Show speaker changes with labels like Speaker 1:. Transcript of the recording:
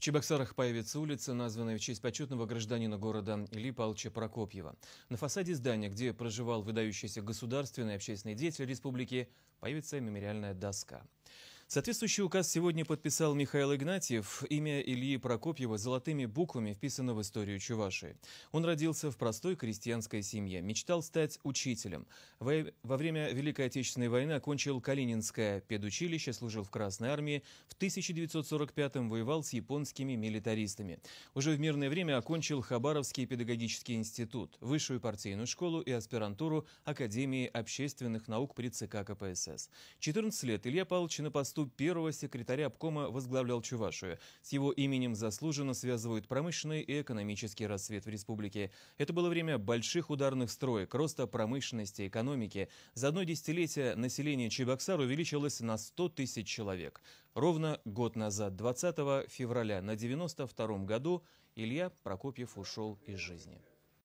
Speaker 1: В Чебоксарах появится улица, названная в честь почетного гражданина города Ильи Павловича Прокопьева. На фасаде здания, где проживал выдающийся государственный и общественный деятель республики, появится мемориальная доска. Соответствующий указ сегодня подписал Михаил Игнатьев. Имя Ильи Прокопьева золотыми буквами вписано в историю Чувашии. Он родился в простой крестьянской семье, мечтал стать учителем. Во, во время Великой Отечественной войны окончил Калининское педучилище, служил в Красной армии. В 1945-м воевал с японскими милитаристами. Уже в мирное время окончил Хабаровский педагогический институт, высшую партийную школу и аспирантуру Академии общественных наук при ЦК КПСС. 14 лет Илья Павлович на посту посту первого секретаря обкома возглавлял Чувашию. С его именем заслуженно связывают промышленный и экономический расцвет в республике. Это было время больших ударных строек, роста промышленности, экономики. За одно десятилетие население Чебоксар увеличилось на 100 тысяч человек. Ровно год назад, 20 февраля на 92 м году, Илья Прокопьев ушел из жизни.